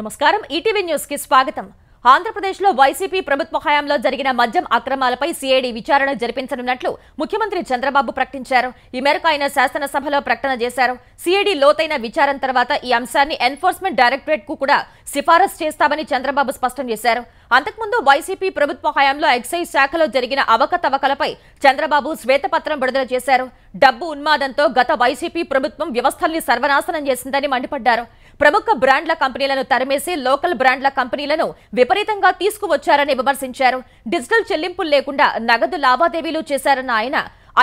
నమస్కారం ETV news కి స్వాగతం ఆంధ్రప్రదేశ్లో వైసీపీ ప్రభుత్వ హయాంలో జరిగిన మద్యం అక్రమాలపై సిఐడి విచారణ జరిపించనున్నట్లు ముఖ్యమంత్రి చంద్రబాబు ప్రకటించారు ఈ మేరకు ఆయన శాసనసభలో ప్రకటన చేశారు సిఐడి లోతైన విచారణ తర్వాత ఈ అంశాన్ని ఎన్ఫోర్స్మెంట్ డైరెక్టరేట్ కు కూడా సిఫారసు చేస్తామని చంద్రబాబు స్పష్టం చేశారు అంతకుముందు వైసీపీ ప్రభుత్వ హయాంలో ఎక్సైజ్ శాఖలో జరిగిన అవకతవకలపై చంద్రబాబు శ్వేతపత్రం విడుదల చేశారు డబ్బు ఉన్మాదంతో గత వైసీపీ ప్రభుత్వం వ్యవస్థల్ని సర్వనాశనం చేసిందని మండిపడ్డారు ప్రముఖ బ్రాండ్ల కంపెనీలను తరిమేసి లోకల్ బ్రాండ్ల కంపెనీలను విపరీతంగా తీసుకువచ్చారని విమర్శించారు డిజిటల్ చెల్లింపులు లేకుండా నగదు లావాదేవీలు చేశారన్న ఆయన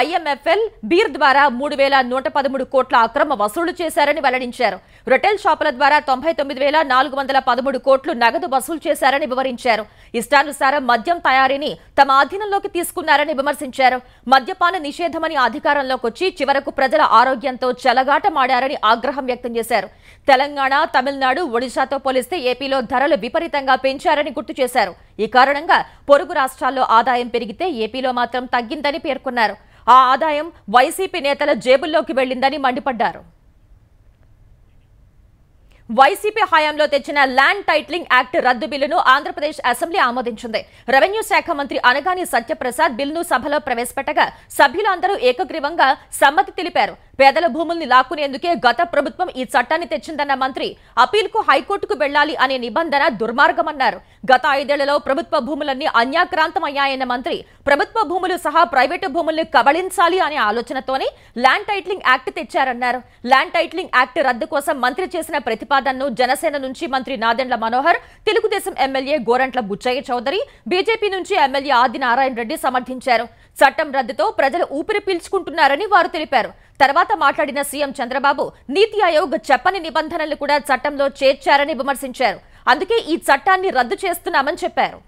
ఐఎంఎఫ్ఎల్ బీర్ ద్వారా మూడు వేల నూట పదమూడు కోట్ల అక్రమ వసూలు చేశారని వెల్లడించారు రిటైల్ షాపుల ద్వారా తొంభై తొమ్మిది వేల నాలుగు వందల పదమూడు కోట్లు నగదు వసూలు చేశారని వివరించారు ఇష్టానుసారం మద్యం తయారీని తమ ఆధీనంలోకి తీసుకున్నారని విమర్శించారు మద్యపాన నిషేధమని అధికారంలోకి వచ్చి చివరకు ప్రజల ఆరోగ్యంతో చెలగాటమాడారని ఆగ్రహం వ్యక్తం చేశారు తెలంగాణ తమిళనాడు ఒడిశాతో పోలిస్తే ఏపీలో ధరలు విపరీతంగా పెంచారని గుర్తు చేశారు ఈ కారణంగా పొరుగు రాష్ట్రాల్లో ఆదాయం పెరిగితే ఏపీలో మాత్రం తగ్గిందని పేర్కొన్నారు ఆ ఆదాయం వైసీపీ నేతల జేబుల్లోకి వెళ్లిందని మండిపడ్డారు వైసీపీ హయాంలో తెచ్చిన ల్యాండ్ టైట్లింగ్ యాక్ట్ రద్దు బిల్లును ఆంధ్రప్రదేశ్ అసెంబ్లీ ఆమోదించింది రెవెన్యూ శాఖ మంత్రి అనగాని సత్యప్రసాద్ బిల్లును సభలో ప్రవేశపెట్టగా సభ్యులందరూ ఏకగ్రీవంగా సమ్మతి తెలిపారు పేదల భూముల్ని లాక్కునేందుకే గత ప్రభుత్వం ఈ చట్టాన్ని తెచ్చిందన్న మంత్రి కు హైకోర్టుకు వెళ్లాలి అనే నిబంధన దుర్మార్గమన్నారు గత ఐదేళ్లలో ప్రభుత్వ భూములన్నీ అన్యాక్రాంతం అయ్యాయన్న మంత్రి ప్రభుత్వ భూములు సహా ప్రైవేటు భూముల్ని కబళించాలి అనే ఆలోచనతోనే ల్యాండ్ టైట్లింగ్ యాక్ట్ తెచ్చారన్నారు ల్యాండ్ టైట్లింగ్ యాక్ట్ రద్దు కోసం మంత్రి చేసిన ప్రతిపాదనను జనసేన నుంచి మంత్రి నాదెండ్ల మనోహర్ తెలుగుదేశం ఎమ్మెల్యే గోరంట్ల బుచ్చయ్య చౌదరి బీజేపీ నుంచి ఎమ్మెల్యే ఆదినారాయణ రెడ్డి సమర్థించారు చట్టం రద్దుతో ప్రజలు ఊపిరి పీల్చుకుంటున్నారని వారు తెలిపారు తర్వాత మాట్లాడిన సీఎం చంద్రబాబు నీతి ఆయోగ్ చెప్పని నిబంధనలు కూడా చట్టంలో చేర్చారని విమర్శించారు అందుకే ఈ చట్టాన్ని రద్దు చేస్తున్నామని చెప్పారు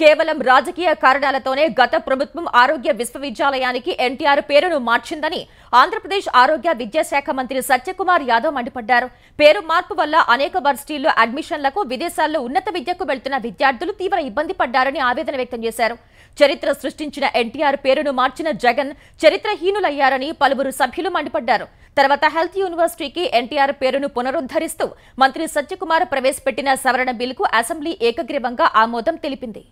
కేవలం రాజకీయ కారణాలతోనే గత ప్రభుత్వం ఆరోగ్య విశ్వవిద్యాలయానికి ఎన్టీఆర్ పేరును మార్చిందని ఆంధ్రప్రదేశ్ ఆరోగ్య విద్యాశాఖ మంత్రి సత్యకుమార్ యాదవ్ మండిపడ్డారు పేరు మార్పు వల్ల అనేక వర్సిటీల్లో అడ్మిషన్లకు విదేశాల్లో ఉన్నత విద్యకు వెళ్తున్న విద్యార్థులు తీవ్ర ఇబ్బంది పడ్డారని ఆవేదన వ్యక్తం చేశారు చరిత్ర సృష్టించిన ఎన్టీఆర్ పేరును మార్చిన జగన్ చరిత్రహీనులయ్యారని పలువురు సభ్యులు మండిపడ్డారు తర్వాత హెల్త్ యూనివర్సిటీకి ఎన్టీఆర్ పేరును పునరుద్ధరిస్తూ మంత్రి సత్యకుమార్ ప్రవేశపెట్టిన సవరణ బిల్లుకు అసెంబ్లీ ఏకగ్రీవంగా ఆమోదం తెలిపింది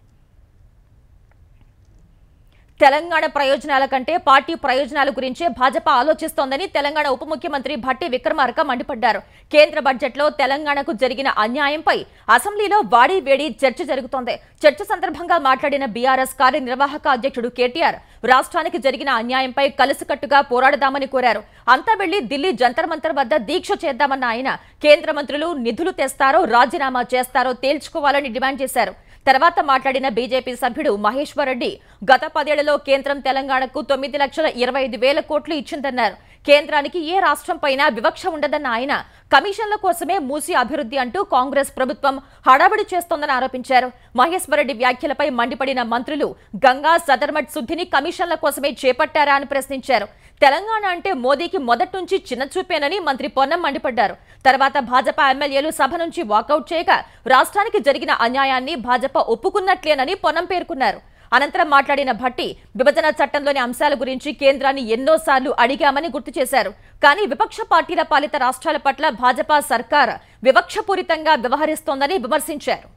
తెలంగాణ ప్రయోజనాల కంటే పార్టీ ప్రయోజనాల గురించే భాజపా ఆలోచిస్తోందని తెలంగాణ ఉప ముఖ్యమంత్రి భట్టి విక్రమార్క మండిపడ్డారు కేంద్ర బడ్జెట్లో తెలంగాణకు జరిగిన అన్యాయంపై అసెంబ్లీలో వాడి వేడి చర్చ జరుగుతోంది చర్చ సందర్భంగా మాట్లాడిన బీఆర్ఎస్ కార్యనిర్వాహక అధ్యక్షుడు కేటీఆర్ రాష్ట్రానికి జరిగిన అన్యాయంపై కలిసికట్టుగా పోరాడదామని కోరారు అంతా వెళ్లి ఢిల్లీ జంతర్ మంతర్ వద్ద దీక్ష చేద్దామన్న ఆయన కేంద్ర మంత్రులు నిధులు తెస్తారో రాజీనామా చేస్తారో తేల్చుకోవాలని డిమాండ్ చేశారు తర్వాత మాట్లాడిన బీజేపీ సభ్యుడు మహేశ్వర్ రెడ్డి గత పదేళ్లలో కేంద్రం తెలంగాణకు తొమ్మిది లక్షల ఇరవై ఐదు వేల కోట్లు ఇచ్చిందన్నారు కేంద్రానికి ఏ పైన వివక్ష ఉండదన్న ఆయన కమిషన్ల కోసమే మూసి అభివృద్ధి అంటూ కాంగ్రెస్ ప్రభుత్వం హడావిడి చేస్తోందని ఆరోపించారు మహేశ్వరరెడ్డి వ్యాఖ్యలపై మండిపడిన మంత్రులు గంగా సదర్మట్ శుద్ధిని కమిషన్ల కోసమే చేపట్టారా అని ప్రశ్నించారు తెలంగాణ అంటే మోదీకి మొదటి నుంచి చిన్నచూపేనని మంత్రి పొన్నం మండిపడ్డారు తర్వాత భాజపా ఎమ్మెల్యేలు సభ నుంచి వాకౌట్ చేయగా రాష్ట్రానికి జరిగిన అన్యాయాన్ని భాజపా ఒప్పుకున్నట్లేనని పొన్నం పేర్కొన్నారు అనంతరం మాట్లాడిన భట్టి విభజన చట్టంలోని అంశాల గురించి కేంద్రాన్ని ఎన్నోసార్లు అడిగామని గుర్తు చేశారు కానీ విపక్ష పార్టీల పాలిత రాష్ట్రాల పట్ల భాజపా సర్కార్ వివక్షపూరితంగా వ్యవహరిస్తోందని విమర్శించారు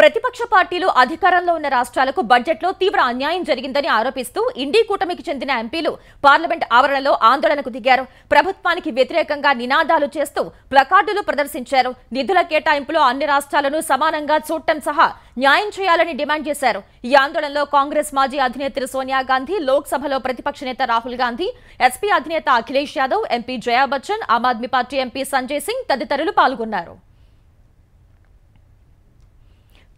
ప్రతిపక్ష పార్టీలు అధికారంలో ఉన్న రాష్ట్రాలకు బడ్జెట్లో తీవ్ర అన్యాయం జరిగిందని ఆరోపిస్తూ ఇండీ కూటమికి చెందిన ఎంపీలు పార్లమెంట్ ఆవరణలో ఆందోళనకు దిగారు ప్రభుత్వానికి వ్యతిరేకంగా నినాదాలు చేస్తూ ప్లకార్డులు ప్రదర్శించారు నిధుల కేటాయింపులో అన్ని రాష్ట్రాలను సమానంగా చూడటం సహా న్యాయం చేయాలని డిమాండ్ చేశారు ఈ ఆందోళనలో కాంగ్రెస్ మాజీ అధినేత్రి సోనియా గాంధీ లోక్సభలో ప్రతిపక్ష నేత రాహుల్ గాంధీ ఎస్పీ అధినేత Akhilesh Yadav MP Jaya Bachchan Aam Aadmi party MP Sanjay Singh తదితరులు పాల్గొన్నారు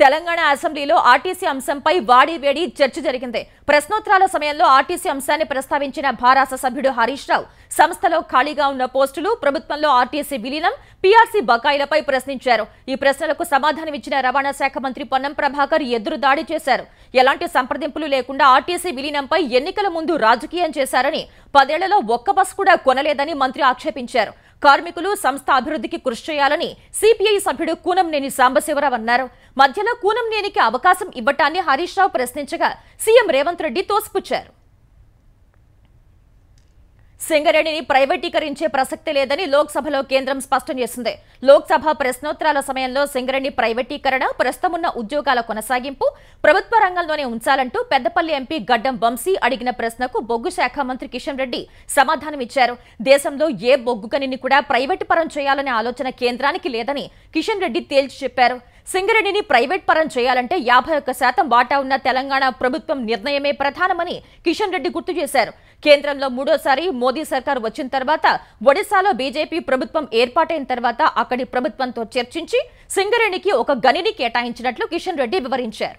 తెలంగాణ అసెంబ్లీలో ఆర్టీసీ అంశంపై వాడివేడి చర్చ జరిగింది ప్రశ్నోత్తరాల సమయంలో ఆర్టీసీ అంశాన్ని ప్రస్తావించిన భారాస సభ్యుడు హరీష్ రావు సంస్థలో ఖాళీగా ఉన్న పోస్టులు ప్రభుత్వంలో ఆర్టీసీ విలీనం పీఆర్సీ బకాయిలపై ప్రశ్నించారు ఈ ప్రశ్నలకు సమాధానం ఇచ్చిన రవాణా శాఖ మంత్రి పొన్నం ప్రభాకర్ ఎదురు దాడి చేశారు ఎలాంటి సంప్రదింపులు లేకుండా ఆర్టీసీ విలీనంపై ఎన్నికల ముందు రాజకీయం చేశారని పదేళ్లలో ఒక్క బస్సు కూడా కొనలేదని మంత్రి ఆక్షేపించారు కార్మికులు సంస్థ అభివృద్ధికి కృషి చేయాలని సిపిఐ సభ్యుడు కూనంనేని సాంబశివరావు అన్నారు మధ్యలో కూనంనేనికి అవకాశం ఇవ్వటాన్ని హరీష్ రావు ప్రశ్నించగా సీఎం రేవంత్ రెడ్డి తోసిపుచ్చారు సింగరేణిని ప్రైవేటీకరించే ప్రసక్తి లేదని లోక్సభలో కేంద్రం స్పష్టం చేసింది లోక్సభ ప్రశ్నోత్తరాల సమయంలో సింగరేణి ప్రైవేటీకరణ ప్రస్తుతమున్న ఉద్యోగాల కొనసాగింపు ప్రభుత్వ రంగంలోనే ఉంచాలంటూ పెద్దపల్లి ఎంపీ గడ్డం వంశీ అడిగిన ప్రశ్నకు బొగ్గు శాఖ మంత్రి కిషన్ రెడ్డి సమాధానమిచ్చారు దేశంలో ఏ బొగ్గు కూడా ప్రైవేటు పరం చేయాలనే ఆలోచన కేంద్రానికి లేదని కిషన్ రెడ్డి తేల్చి చెప్పారు సింగరేణిని ప్రైవేట్ పరం చేయాలంటే యాభై ఒక్క శాతం వాటా ఉన్న తెలంగాణ ప్రభుత్వం నిర్ణయమే ప్రధానమని కిషన్ రెడ్డి గుర్తు చేశారు కేంద్రంలో మూడోసారి మోదీ సర్కార్ వచ్చిన తర్వాత ఒడిశాలో బీజేపీ ప్రభుత్వం ఏర్పాటైన తర్వాత అక్కడి ప్రభుత్వంతో చర్చించి సింగరేణికి ఒక గనిని కేటాయించినట్లు కిషన్ రెడ్డి వివరించారు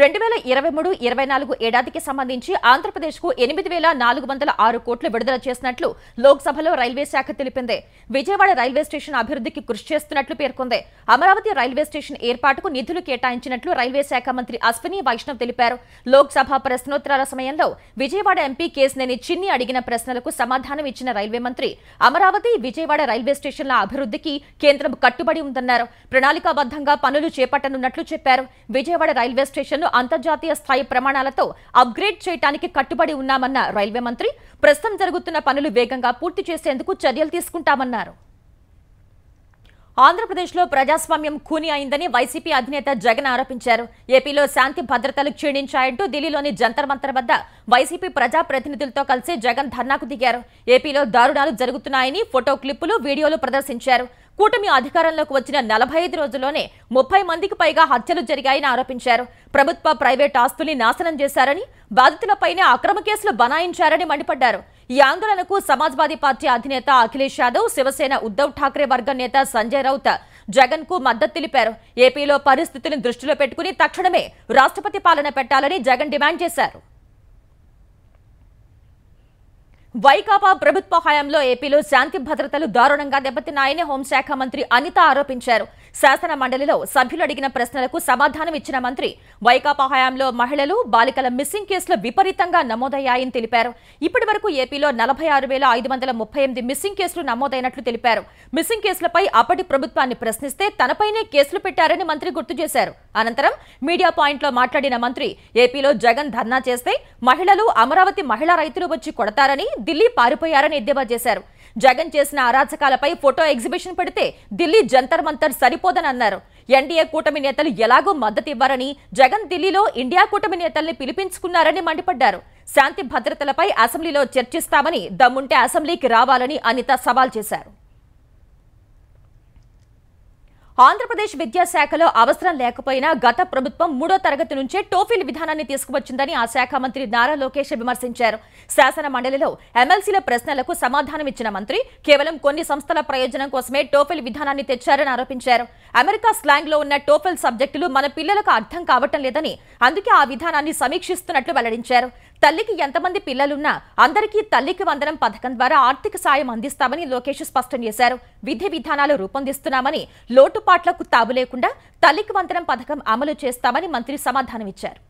రెండు వేల ఇరవై మూడు ఇరవై నాలుగు ఏడాదికి సంబంధించి ఆంధ్రప్రదేశ్కు ఎనిమిది వేల నాలుగు వందల ఆరు కోట్లు విడుదల చేసినట్లు లోక్సభలో రైల్వే శాఖ తెలిపింది విజయవాడ రైల్వే స్టేషన్ అభివృద్ధికి కృషి చేస్తున్నట్లు పేర్కొంది అమరావతి రైల్వే స్టేషన్ ఏర్పాటుకు నిధులు కేటాయించినట్లు రైల్వే శాఖ మంత్రి అశ్విని వైష్ణవ్ తెలిపారు లోక్సభ ప్రశ్నోత్తరాల సమయంలో విజయవాడ ఎంపీ కేసినేని చిన్ని అడిగిన ప్రశ్నలకు సమాధానం ఇచ్చిన రైల్వే మంత్రి అమరావతి విజయవాడ రైల్వే స్టేషన్ల అభివృద్ధికి కేంద్రం కట్టుబడి ఉందన్నారు ప్రణాళికాబద్ధంగా పనులు చేపట్టనున్నట్లు చెప్పారు విజయవాడ రైల్వే స్టేషన్ వ్యవస్థను అంతర్జాతీయ స్థాయి ప్రమాణాలతో అప్గ్రేడ్ చేయడానికి కట్టుబడి ఉన్నామన్న రైల్వే మంత్రి ప్రస్తుతం జరుగుతున్న పనులు వేగంగా పూర్తి చేసేందుకు చర్యలు తీసుకుంటామన్నారు ఆంధ్రప్రదేశ్లో ప్రజాస్వామ్యం కూని అయిందని వైసీపీ అధినేత జగన్ ఆరోపించారు ఏపీలో శాంతి భద్రతలు క్షీణించాయంటూ ఢిల్లీలోని జంతర్ మంతర్ వద్ద వైసీపీ ప్రజాప్రతినిధులతో కలిసి జగన్ ధర్నాకు దిగారు ఏపీలో దారుణాలు జరుగుతున్నాయని ఫోటో క్లిప్పులు వీడియోలు ప్రదర్శించారు కూటమి అధికారంలోకి వచ్చిన నలభై ఐదు రోజుల్లోనే ముప్పై మందికి పైగా హత్యలు జరిగాయని ఆరోపించారు ప్రభుత్వ ప్రైవేట్ ఆస్తుల్ని నాశనం చేశారని బాధితులపైనే అక్రమ కేసులు బనాయించారని మండిపడ్డారు ఈ ఆందోళనకు సమాజ్వాదీ పార్టీ అధినేత అఖిలేష్ యాదవ్ శివసేన ఉద్దవ్ ఠాక్రే వర్గం నేత సంజయ్ రౌత్ జగన్ కు మద్దతు తెలిపారు ఏపీలో పరిస్థితిని దృష్టిలో పెట్టుకుని తక్షణమే రాష్ట్రపతి పాలన పెట్టాలని జగన్ డిమాండ్ చేశారు వైకాపా ప్రభుత్వ హయాంలో ఏపీలో శాంతి భద్రతలు దారుణంగా దెబ్బతిన్నాయని హోంశాఖ మంత్రి అనిత ఆరోపించారు శాసన మండలిలో సభ్యులు అడిగిన ప్రశ్నలకు సమాధానం ఇచ్చిన మంత్రి వైకాపా హయాంలో మహిళలు బాలికల మిస్సింగ్ కేసులు విపరీతంగా నమోదయ్యాయని తెలిపారు ఇప్పటి వరకు ఏపీలో నలభై ఆరు వేల ఐదు వందల ముప్పై ఎనిమిది మిస్సింగ్ కేసులు నమోదైనట్లు తెలిపారు మిస్సింగ్ కేసులపై అప్పటి ప్రభుత్వాన్ని ప్రశ్నిస్తే తనపైనే కేసులు పెట్టారని మంత్రి గుర్తు చేశారు అనంతరం మీడియా పాయింట్లో మాట్లాడిన మంత్రి ఏపీలో జగన్ ధర్నా చేస్తే మహిళలు అమరావతి మహిళా రైతులు వచ్చి కొడతారని ఢిల్లీ పారిపోయారని ఎద్దేవా చేశారు జగన్ చేసిన అరాచకాలపై ఫోటో ఎగ్జిబిషన్ పెడితే ఢిల్లీ జంతర్ మంతర్ సరిపోదని అన్నారు ఎన్డీఏ కూటమి నేతలు ఎలాగో మద్దతు ఇవ్వారని జగన్ ఢిల్లీలో ఇండియా కూటమి నేతల్ని పిలిపించుకున్నారని మండిపడ్డారు శాంతి భద్రతలపై అసెంబ్లీలో చర్చిస్తామని దమ్ముంటే అసెంబ్లీకి రావాలని అనిత సవాల్ చేశారు ఆంధ్రప్రదేశ్ విద్యాశాఖలో అవసరం లేకపోయినా గత ప్రభుత్వం మూడో తరగతి నుంచే టోఫీల్ విధానాన్ని తీసుకువచ్చిందని ఆ శాఖ మంత్రి నారా లోకేష్ విమర్శించారు శాసన మండలిలో ఎమ్మెల్సీల ప్రశ్నలకు సమాధానం ఇచ్చిన మంత్రి కేవలం కొన్ని సంస్థల ప్రయోజనం కోసమే టోఫీల్ విధానాన్ని తెచ్చారని ఆరోపించారు అమెరికా స్లాంగ్ లో ఉన్న టోఫెల్ సబ్జెక్టులు మన పిల్లలకు అర్థం కావటం లేదని అందుకే ఆ విధానాన్ని సమీక్షిస్తున్నట్లు వెల్లడించారు తల్లికి ఎంతమంది పిల్లలున్నా అందరికీ తల్లికి వందనం పథకం ద్వారా ఆర్థిక సాయం అందిస్తామని లోకేష్ స్పష్టం చేశారు విధి విధానాలు రూపొందిస్తున్నామని లోటు లోటుపాట్లకు తాబు లేకుండా తల్లికి వంతనం పథకం అమలు చేస్తామని మంత్రి సమాధానమిచ్చారు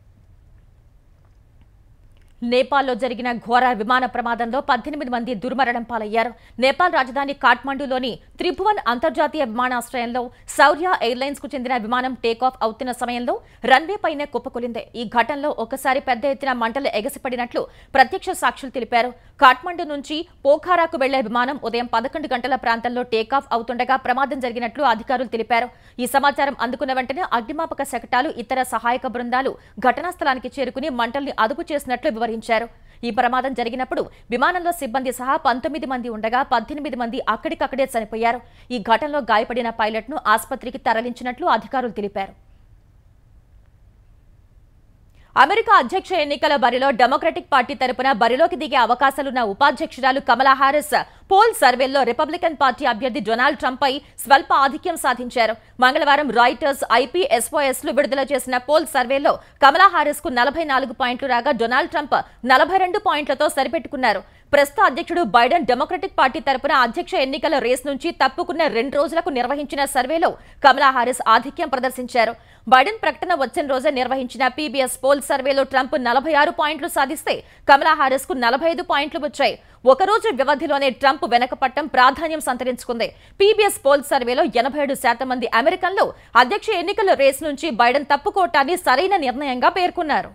నేపాల్లో జరిగిన ఘోర విమాన ప్రమాదంలో పద్దెనిమిది మంది దుర్మరణం పాలయ్యారు నేపాల్ రాజధాని కాఠ్మండూలోని త్రిభువన్ అంతర్జాతీయ విమానాశ్రయంలో సౌర్య ఎయిర్లైన్స్ కు చెందిన విమానం టేకాఫ్ అవుతున్న సమయంలో రన్వే పైనే కుప్పకొలింది ఈ ఘటనలో ఒకసారి పెద్ద ఎత్తున మంటలు ఎగసిపడినట్లు ప్రత్యక్ష సాక్షులు తెలిపారు కాఠ్మండు నుంచి పోఖారాకు వెళ్లే విమానం ఉదయం పదకొండు గంటల ప్రాంతంలో టేకాఫ్ అవుతుండగా ప్రమాదం జరిగినట్లు అధికారులు తెలిపారు ఈ సమాచారం అందుకున్న వెంటనే అగ్నిమాపక శకటాలు ఇతర సహాయక బృందాలు ఘటనా స్థలానికి చేరుకుని మంటల్ని అదుపు చేసినట్లు సంప్రదించారు ఈ ప్రమాదం జరిగినప్పుడు విమానంలో సిబ్బంది సహా పంతొమ్మిది మంది ఉండగా పద్దెనిమిది మంది అక్కడికక్కడే చనిపోయారు ఈ ఘటనలో గాయపడిన పైలట్ను ఆసుపత్రికి తరలించినట్లు అధికారులు తెలిపారు అమెరికా అధ్యక్ష ఎన్నికల బరిలో డెమోక్రటిక్ పార్టీ తరపున బరిలోకి దిగే అవకాశాలున్న ఉపాధ్యక్షురాలు కమలా హారిస్ పోల్ సర్వేల్లో రిపబ్లికన్ పార్టీ అభ్యర్థి డొనాల్డ్ ట్రంప్ పై స్వల్ప ఆధిక్యం సాధించారు మంగళవారం రాయిటర్స్ ఐపీఎస్ఓఎస్ లు విడుదల చేసిన పోల్ సర్వేలో కమలా హారిస్ కు నలభై నాలుగు పాయింట్లు రాగా డొనాల్డ్ ట్రంప్ నలభై రెండు పాయింట్లతో సరిపెట్టుకున్నారు ప్రస్తుత అధ్యక్షుడు బైడెన్ డెమోక్రటిక్ పార్టీ తరపున అధ్యక్ష ఎన్నికల రేస్ నుంచి తప్పుకున్న రెండు రోజులకు నిర్వహించిన సర్వేలో కమలా హారిస్ ఆధిక్యం ప్రదర్శించారు బైడెన్ ప్రకటన వచ్చిన రోజే నిర్వహించిన పీబీఎస్ పోల్ సర్వేలో ట్రంప్ నలభై ఆరు పాయింట్లు సాధిస్తే కమలా హారిస్ కు నలభై ఐదు పాయింట్లు వచ్చాయి ఒకరోజు వ్యవధిలోనే ట్రంప్ వెనకపట్టం ప్రాధాన్యం సంతరించుకుంది పీబీఎస్ పోల్ సర్వేలో ఎనభై ఏడు శాతం మంది అమెరికన్లు అధ్యక్ష ఎన్నికల రేస్ నుంచి బైడెన్ తప్పుకోవటాన్ని సరైన నిర్ణయంగా పేర్కొన్నారు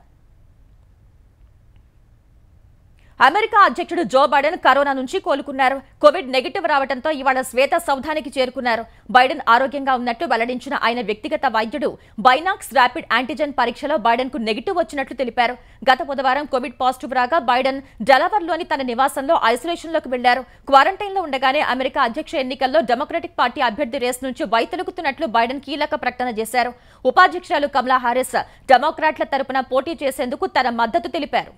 అమెరికా అధ్యక్షుడు జో బైడెన్ కరోనా నుంచి కోలుకున్నారు కోవిడ్ నెగిటివ్ రావడంతో ఇవాళ శ్వేత సౌధానికి చేరుకున్నారు బైడెన్ ఆరోగ్యంగా ఉన్నట్టు వెల్లడించిన ఆయన వ్యక్తిగత వైద్యుడు బైనాక్స్ ర్యాపిడ్ యాంటీజెన్ పరీక్షలో బైడెన్ కు నెగిటివ్ వచ్చినట్లు తెలిపారు గత బుధవారం కోవిడ్ పాజిటివ్ రాగా బైడెన్ డెలవర్లోని తన నివాసంలో ఐసోలేషన్లోకి వెళ్లారు క్వారంటైన్లో ఉండగానే అమెరికా అధ్యక్ష ఎన్నికల్లో డెమోక్రటిక్ పార్టీ అభ్యర్థి రేస్ నుంచి వైతొలుగుతున్నట్లు బైడెన్ కీలక ప్రకటన చేశారు ఉపాధ్యక్షురాలు కమలా హారిస్ డెమోక్రాట్ల తరపున పోటీ చేసేందుకు తన మద్దతు తెలిపారు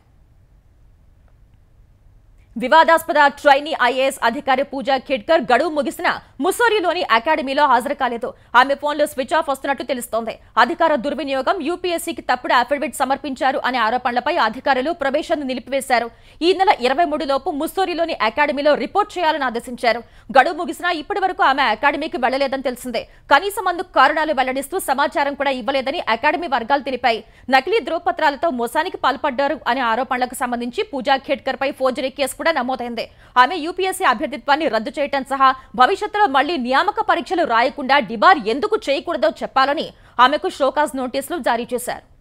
వివాదాస్పద ట్రైనీ ఐఏఎస్ అధికారి పూజా ఖేడ్కర్ గడువు ముగిసిన ముసోరిలోని అకాడమీలో హాజరు కాలేదు ఆమె ఫోన్లో స్విచ్ ఆఫ్ వస్తున్నట్లు తెలుస్తోంది అధికార దుర్వినియోగం యూపీఎస్సీకి తప్పుడు అఫిడవిట్ సమర్పించారు అనే ఆరోపణలపై అధికారులు ప్రవేశాన్ని నిలిపివేశారు ఈ నెల ఇరవై లోపు ముస్సోరిలోని అకాడమీలో రిపోర్ట్ చేయాలని ఆదేశించారు గడువు ముగిసినా ఇప్పటి వరకు ఆమె అకాడమీకి వెళ్లలేదని తెలిసిందే కనీసం అందుకు కారణాలు వెల్లడిస్తూ సమాచారం కూడా ఇవ్వలేదని అకాడమీ వర్గాలు తెలిపాయి నకిలీ ధ్రువపత్రాలతో మోసానికి పాల్పడ్డారు అనే ఆరోపణలకు సంబంధించి పూజా ఖేడ్కర్ పై ఫోర్జరీ కేసు కూడా నమోదైంది ఆమె యూపీఎస్సీ అభ్యర్థిత్వాన్ని రద్దు చేయటం సహా భవిష్యత్తులో మళ్లీ నియామక పరీక్షలు రాయకుండా డిబార్ ఎందుకు చేయకూడదో చెప్పాలని ఆమెకు షోకాజ్ నోటీసులు జారీ చేశారు